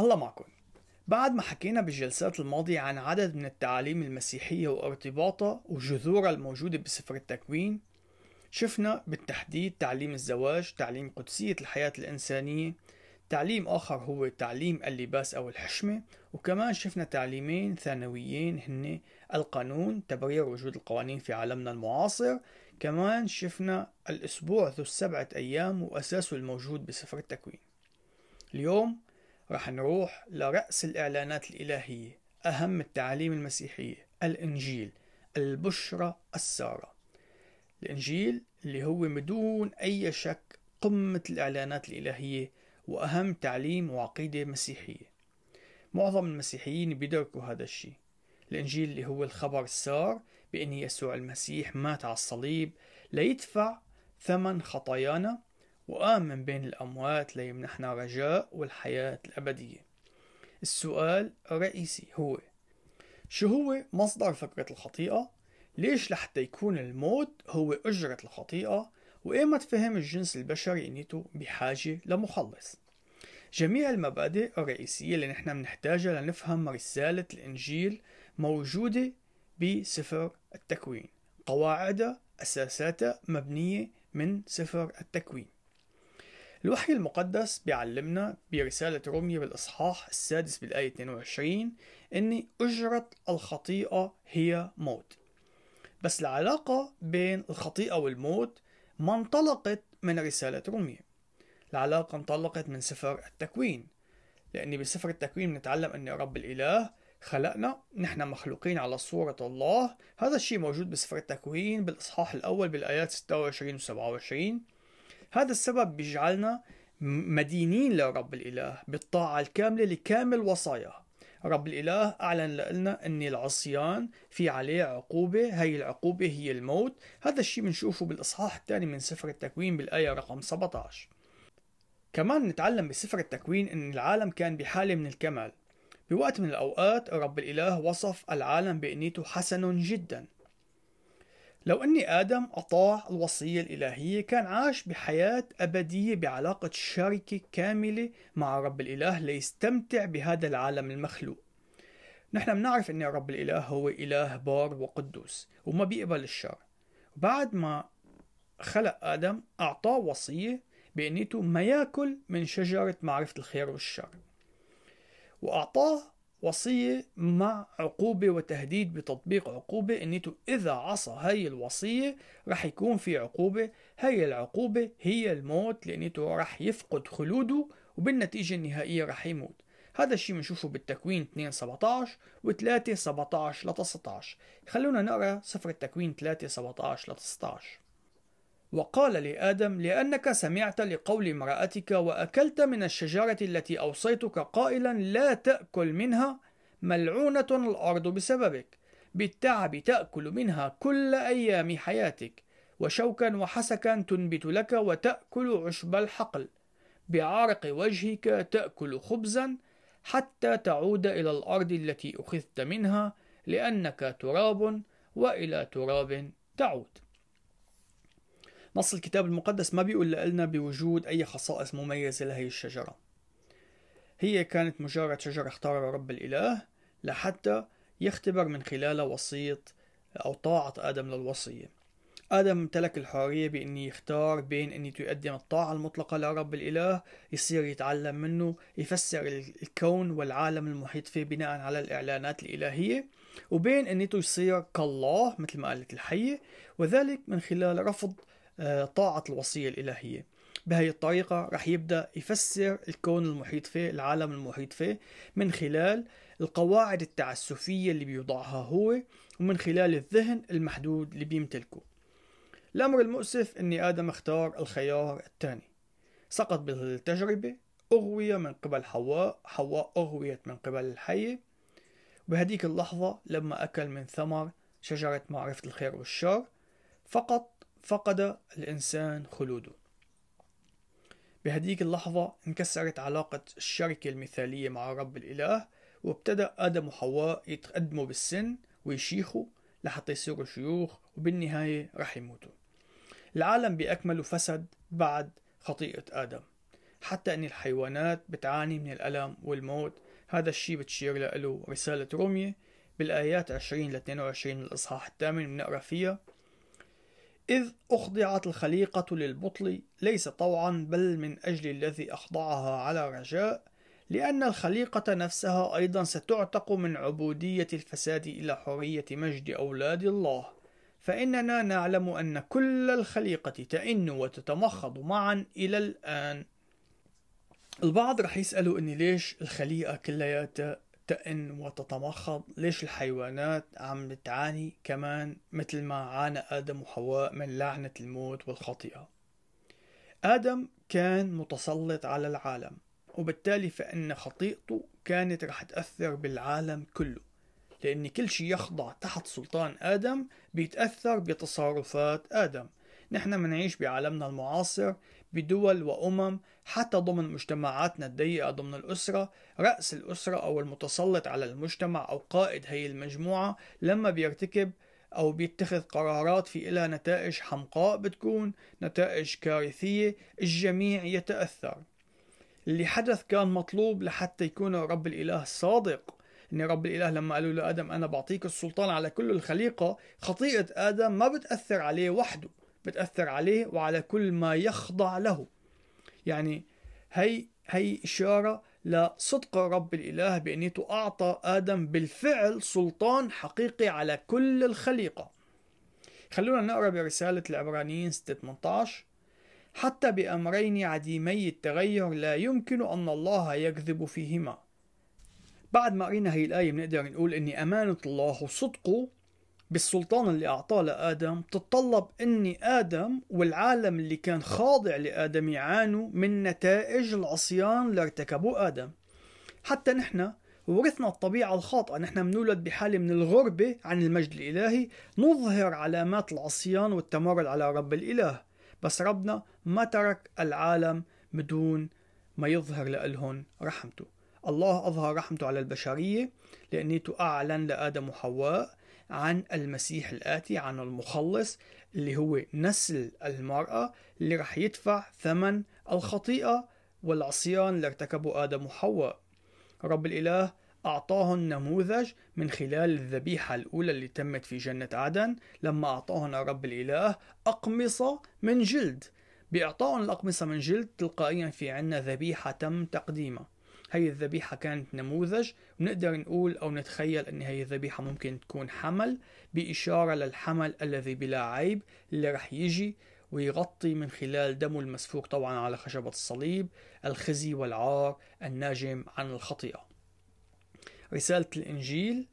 الله معكم بعد ما حكينا بالجلسات الماضية عن عدد من التعاليم المسيحية وارتباطها وجذورها الموجودة بسفر التكوين شفنا بالتحديد تعليم الزواج تعليم قدسية الحياة الإنسانية تعليم آخر هو تعليم اللباس أو الحشمة وكمان شفنا تعليمين ثانويين هن القانون تبرير وجود القوانين في عالمنا المعاصر كمان شفنا الأسبوع ذو السبعة أيام وأساسه الموجود بسفر التكوين اليوم رح نروح لرأس الإعلانات الإلهية أهم التعاليم المسيحية الإنجيل البشرة السارة الإنجيل اللي هو بدون أي شك قمة الإعلانات الإلهية وأهم تعليم وعقيدة مسيحية معظم المسيحيين بيدركوا هذا الشيء الإنجيل اللي هو الخبر السار بأن يسوع المسيح مات على الصليب ليدفع ثمن خطايانا وقام من بين الأموات ليمنحنا رجاء والحياة الأبدية السؤال الرئيسي هو شو هو مصدر فكرة الخطيئة؟ ليش لحتى يكون الموت هو أجرة الخطيئة؟ وإيمت تفهم الجنس البشري نيته بحاجة لمخلص؟ جميع المبادئ الرئيسية اللي نحن بنحتاجها لنفهم رسالة الإنجيل موجودة بسفر التكوين قواعدها أساساتها مبنية من سفر التكوين الوحي المقدس بيعلمنا برسالة رومية بالإصحاح السادس بالآية 22 إن أجرة الخطيئة هي موت بس العلاقة بين الخطيئة والموت ما انطلقت من رسالة رومية العلاقة انطلقت من سفر التكوين لأن بسفر التكوين نتعلم أن رب الإله خلقنا نحن مخلوقين على صورة الله هذا الشيء موجود بسفر التكوين بالإصحاح الأول بالآيات 26 و 27 هذا السبب بيجعلنا مدينين لرب الإله بالطاعة الكاملة لكامل وصاياه رب الإله أعلن لنا أن العصيان في عليه عقوبة هي العقوبة هي الموت هذا الشيء بنشوفه بالإصحاح الثاني من سفر التكوين بالآية رقم 17 كمان نتعلم بسفر التكوين أن العالم كان بحالة من الكمال بوقت من الأوقات رب الإله وصف العالم بأنيته حسن جدا لو أني آدم أطاع الوصية الإلهية كان عاش بحياة أبدية بعلاقة شركة كاملة مع رب الإله ليستمتع بهذا العالم المخلوق نحن بنعرف أن رب الإله هو إله بار وقدوس وما بيقبل الشر بعد ما خلق آدم أعطاه وصية بأنيته ما يأكل من شجرة معرفة الخير والشر وأعطاه وصية مع عقوبة وتهديد بتطبيق عقوبة انتو اذا عصى هاي الوصية رح يكون في عقوبة هاي العقوبة هي الموت لانتو رح يفقد خلوده وبالنتيجة النهائية رح يموت هذا الشيء بنشوفه بالتكوين 2 17 و3 17 ل 19 خلونا نقرا سفر التكوين 3 17 ل 19 وقال لآدم لأنك سمعت لقول امرأتك وأكلت من الشجرة التي أوصيتك قائلا لا تأكل منها ملعونة الأرض بسببك بالتعب تأكل منها كل أيام حياتك وشوكا وحسكا تنبت لك وتأكل عشب الحقل بعرق وجهك تأكل خبزا حتى تعود إلى الأرض التي أخذت منها لأنك تراب وإلى تراب تعود نص الكتاب المقدس ما بيقول لنا بوجود أي خصائص مميزة لهي الشجرة هي كانت مجرد شجرة اختارها رب الإله لحتى يختبر من خلالها وصية أو طاعة آدم للوصية آدم امتلك الحرية بأن يختار بين أن يقدم الطاعة المطلقة لرب الإله يصير يتعلم منه يفسر الكون والعالم المحيط فيه بناء على الإعلانات الإلهية وبين أن يصير كالله مثل ما قالت الحية وذلك من خلال رفض آه، طاعة الوصية الإلهية بهي الطريقة رح يبدأ يفسر الكون المحيط فيه العالم المحيط فيه من خلال القواعد التعسفية اللي بيوضعها هو ومن خلال الذهن المحدود اللي بيمتلكه الأمر المؤسف أني آدم اختار الخيار الثاني سقط بالتجربة أغوية من قبل حواء حواء أغويت من قبل الحية وبهديك اللحظة لما أكل من ثمر شجرة معرفة الخير والشر فقط فقد الإنسان خلوده بهديك اللحظة انكسرت علاقة الشركة المثالية مع رب الإله وابتدأ آدم وحواء يتقدموا بالسن ويشيخوا لحتى يصيروا شيوخ وبالنهاية رح يموتوا العالم بأكمله فسد بعد خطيئة آدم حتى أن الحيوانات بتعاني من الألم والموت هذا الشيء بتشير له رسالة رومية بالآيات 20 ل 22 من الإصحاح الثامن بنقرأ فيها إذ أخضعت الخليقة للبطل ليس طوعا بل من أجل الذي أخضعها على رجاء لأن الخليقة نفسها أيضا ستعتق من عبودية الفساد إلى حرية مجد أولاد الله فإننا نعلم أن كل الخليقة تئن وتتمخض معا إلى الآن البعض رح يسألوا أني ليش الخليقة كلياتها تئن وتتمخض ليش الحيوانات عم تعاني كمان مثل ما عانى آدم وحواء من لعنة الموت والخطيئة آدم كان متسلط على العالم وبالتالي فإن خطيئته كانت رح تأثر بالعالم كله لأن كل شيء يخضع تحت سلطان آدم بيتأثر بتصرفات آدم نحن منعيش بعالمنا المعاصر بدول وأمم حتى ضمن مجتمعاتنا الضيقة ضمن الأسرة رأس الأسرة أو المتسلط على المجتمع أو قائد هي المجموعة لما بيرتكب أو بيتخذ قرارات في إلها نتائج حمقاء بتكون نتائج كارثية الجميع يتأثر اللي حدث كان مطلوب لحتى يكون رب الإله صادق ان رب الاله لما قالوا لادم انا بعطيك السلطان على كل الخليقه خطيئه ادم ما بتاثر عليه وحده بتأثر عليه وعلى كل ما يخضع له يعني هي هي إشارة لصدق رب الإله بأنيته أعطى آدم بالفعل سلطان حقيقي على كل الخليقة خلونا نقرأ برسالة العبرانيين 18 حتى بأمرين عديمي التغير لا يمكن أن الله يكذب فيهما بعد ما قرينا هي الآية بنقدر نقول أن أمانة الله وصدقه بالسلطان اللي أعطاه لآدم تتطلب أني آدم والعالم اللي كان خاضع لآدم يعانوا من نتائج العصيان اللي ارتكبوا آدم حتى نحن ورثنا الطبيعة الخاطئة نحن منولد بحالة من الغربة عن المجد الإلهي نظهر علامات العصيان والتمرد على رب الإله بس ربنا ما ترك العالم بدون ما يظهر لألهن رحمته الله أظهر رحمته على البشرية لأنيته أعلن لآدم وحواء عن المسيح الآتي عن المخلص اللي هو نسل المرأة اللي رح يدفع ثمن الخطيئة والعصيان اللي ارتكبه آدم وحواء رب الإله أعطاهم نموذج من خلال الذبيحة الأولى اللي تمت في جنة عدن لما أعطاهم رب الإله أقمصة من جلد بإعطائهم الأقمصة من جلد تلقائيا في عنا ذبيحة تم تقديمها هي الذبيحة كانت نموذج بنقدر نقول أو نتخيل أن هي الذبيحة ممكن تكون حمل بإشارة للحمل الذي بلا عيب اللي رح يجي ويغطي من خلال دمه المسفوك طبعا على خشبة الصليب الخزي والعار الناجم عن الخطيئة رسالة الإنجيل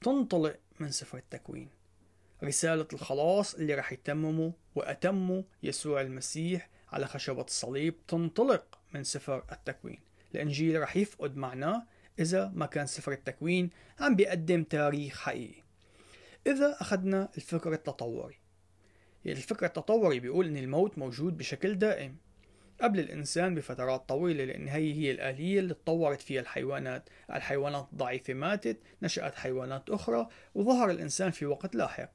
تنطلق من سفر التكوين رسالة الخلاص اللي رح يتممه وأتمه يسوع المسيح على خشبة الصليب تنطلق من سفر التكوين الإنجيل رح يفقد معناه إذا ما كان سفر التكوين عم بيقدم تاريخ حقيقي إذا أخذنا الفكر التطوري يعني الفكر التطوري بيقول إن الموت موجود بشكل دائم قبل الإنسان بفترات طويلة لأن هي هي الآلية اللي تطورت فيها الحيوانات الحيوانات الضعيفة ماتت نشأت حيوانات أخرى وظهر الإنسان في وقت لاحق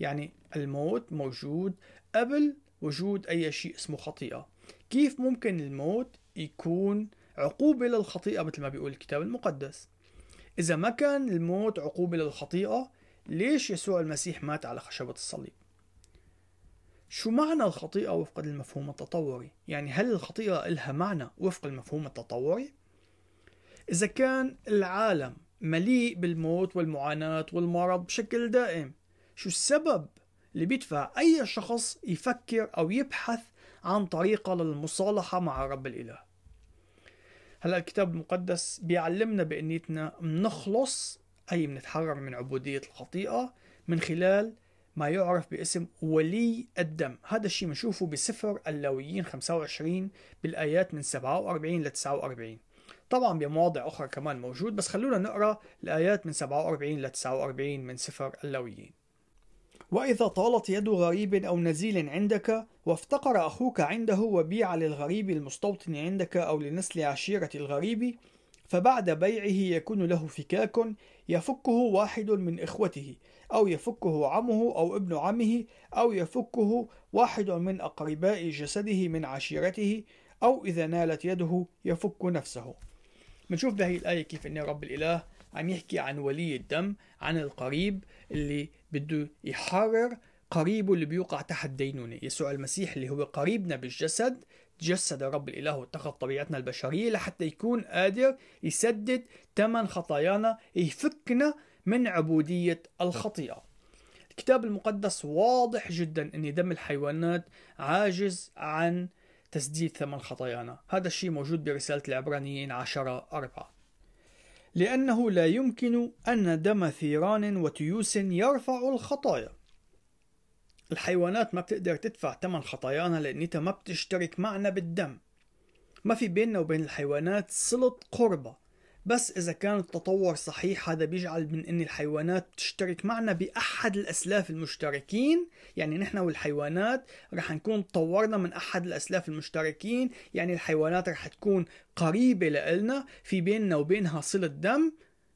يعني الموت موجود قبل وجود أي شيء اسمه خطيئة كيف ممكن الموت يكون عقوبة للخطيئة مثل ما بيقول الكتاب المقدس إذا ما كان الموت عقوبة للخطيئة ليش يسوع المسيح مات على خشبة الصليب؟ شو معنى الخطيئة وفق المفهوم التطوري؟ يعني هل الخطيئة إلها معنى وفق المفهوم التطوري؟ إذا كان العالم مليء بالموت والمعاناة والمرض بشكل دائم شو السبب اللي بيدفع أي شخص يفكر أو يبحث عن طريقة للمصالحة مع رب الإله هلا الكتاب المقدس بيعلمنا بأنيتنا بنخلص أي بنتحرر من عبودية الخطيئة من خلال ما يعرف باسم ولي الدم هذا الشيء بنشوفه بسفر اللاويين 25 بالآيات من 47 ل 49 طبعا بمواضع أخرى كمان موجود بس خلونا نقرأ الآيات من 47 ل 49 من سفر اللاويين وإذا طالت يد غريب أو نزيل عندك وافتقر أخوك عنده وبيع للغريب المستوطن عندك أو لنسل عشيرة الغريب فبعد بيعه يكون له فكاك يفكه واحد من إخوته أو يفكه عمه أو ابن عمه أو يفكه واحد من أقرباء جسده من عشيرته أو إذا نالت يده يفك نفسه بنشوف بهي الآية كيف أن رب الإله عم يحكي عن ولي الدم عن القريب اللي بده يحرر قريبه اللي بيوقع تحت دينونة يسوع المسيح اللي هو قريبنا بالجسد تجسد الرب الإله واتخذ طبيعتنا البشرية لحتى يكون قادر يسدد ثمن خطايانا يفكنا من عبودية الخطيئة الكتاب المقدس واضح جدا أن دم الحيوانات عاجز عن تسديد ثمن خطايانا هذا الشيء موجود برسالة العبرانيين عشرة أربعة لأنه لا يمكن أن دم ثيران وتيوس يرفع الخطايا الحيوانات ما بتقدر تدفع ثمن خطايانا لأنها ما بتشترك معنا بالدم ما في بيننا وبين الحيوانات صلة قربة بس إذا كان التطور صحيح هذا بيجعل من أن الحيوانات تشترك معنا بأحد الأسلاف المشتركين يعني نحن والحيوانات رح نكون تطورنا من أحد الأسلاف المشتركين يعني الحيوانات رح تكون قريبة لإلنا في بيننا وبينها صلة دم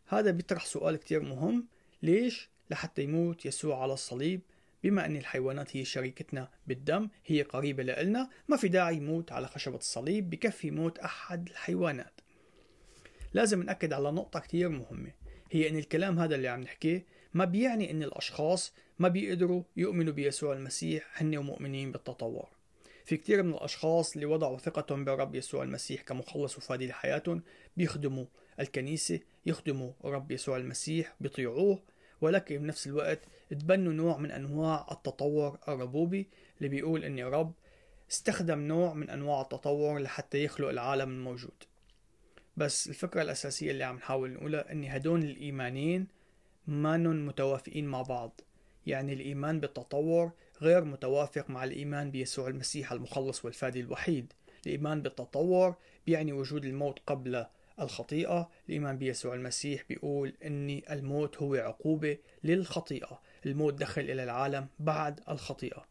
هذا بيطرح سؤال كتير مهم ليش لحتى يموت يسوع على الصليب بما أن الحيوانات هي شريكتنا بالدم هي قريبة لإلنا ما في داعي يموت على خشبة الصليب بكفي موت أحد الحيوانات لازم نأكد على نقطة كتير مهمة هي أن الكلام هذا اللي عم نحكيه ما بيعني أن الأشخاص ما بيقدروا يؤمنوا بيسوع المسيح هن مؤمنين بالتطور في كتير من الأشخاص اللي وضعوا ثقتهم بالرب يسوع المسيح كمخلص وفادي لحياتهم بيخدموا الكنيسة يخدموا الرب يسوع المسيح بيطيعوه ولكن بنفس الوقت تبنوا نوع من أنواع التطور الربوبي اللي بيقول أن الرب استخدم نوع من أنواع التطور لحتى يخلق العالم الموجود بس الفكرة الأساسية اللي عم نحاول نقولها أن هدول الإيمانين مانن متوافقين مع بعض يعني الإيمان بالتطور غير متوافق مع الإيمان بيسوع المسيح المخلص والفادي الوحيد الإيمان بالتطور بيعني وجود الموت قبل الخطيئة الإيمان بيسوع المسيح بيقول أن الموت هو عقوبة للخطيئة الموت دخل إلى العالم بعد الخطيئة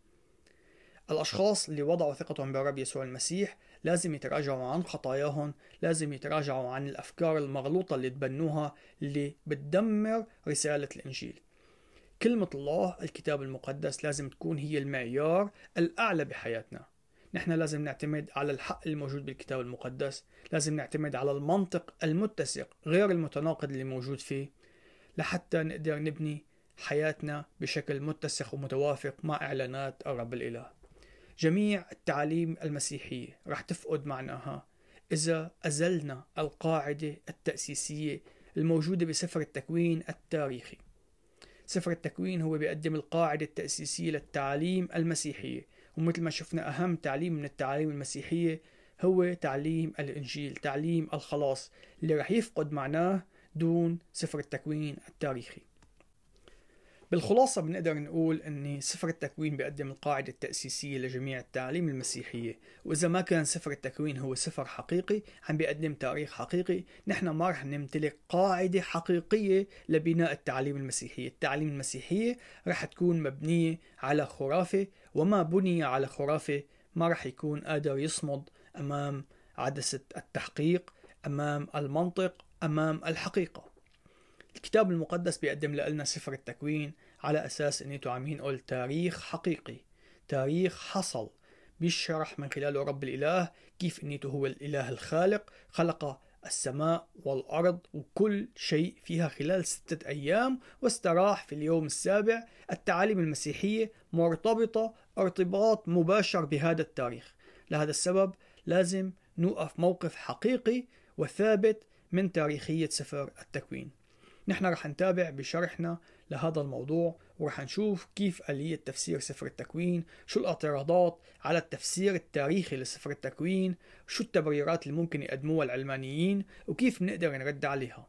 الأشخاص اللي وضعوا ثقتهم بالرب يسوع المسيح لازم يتراجعوا عن خطاياهم لازم يتراجعوا عن الأفكار المغلوطة اللي تبنوها اللي بتدمر رسالة الإنجيل كلمة الله الكتاب المقدس لازم تكون هي المعيار الأعلى بحياتنا نحن لازم نعتمد على الحق الموجود بالكتاب المقدس لازم نعتمد على المنطق المتسق غير المتناقض اللي موجود فيه لحتى نقدر نبني حياتنا بشكل متسق ومتوافق مع إعلانات الرب الإله جميع التعاليم المسيحية رح تفقد معناها إذا أزلنا القاعدة التأسيسية الموجودة بسفر التكوين التاريخي سفر التكوين هو بيقدم القاعدة التأسيسية للتعاليم المسيحية ومثل ما شفنا أهم تعليم من التعاليم المسيحية هو تعليم الإنجيل تعليم الخلاص اللي رح يفقد معناه دون سفر التكوين التاريخي بالخلاصة بنقدر نقول أن سفر التكوين بيقدم القاعدة التأسيسية لجميع التعاليم المسيحية وإذا ما كان سفر التكوين هو سفر حقيقي عم بيقدم تاريخ حقيقي نحن ما رح نمتلك قاعدة حقيقية لبناء التعاليم المسيحية التعاليم المسيحية رح تكون مبنية على خرافة وما بني على خرافة ما رح يكون قادر يصمد أمام عدسة التحقيق أمام المنطق أمام الحقيقة الكتاب المقدس بيقدم لنا سفر التكوين على أساس أنتوا عم ينقل تاريخ حقيقي تاريخ حصل بيشرح من خلاله رب الإله كيف أنيته هو الإله الخالق خلق السماء والأرض وكل شيء فيها خلال ستة أيام واستراح في اليوم السابع التعاليم المسيحية مرتبطة ارتباط مباشر بهذا التاريخ لهذا السبب لازم نوقف موقف حقيقي وثابت من تاريخية سفر التكوين نحن رح نتابع بشرحنا لهذا الموضوع ورح نشوف كيف آلية تفسير سفر التكوين شو الاعتراضات على التفسير التاريخي لسفر التكوين شو التبريرات اللي ممكن يقدموها العلمانيين وكيف نقدر نرد عليها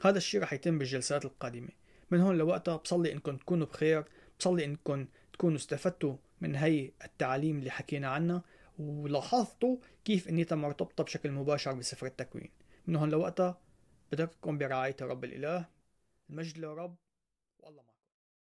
هذا الشيء رح يتم بالجلسات القادمة من هون لوقتها بصلي انكم تكونوا بخير بصلي انكم تكونوا استفدتوا من هي التعاليم اللي حكينا عنها ولاحظتوا كيف انيتها مرتبطة بشكل مباشر بسفر التكوين من هون لوقتها بتفكم برعاية رب الإله المجد للرب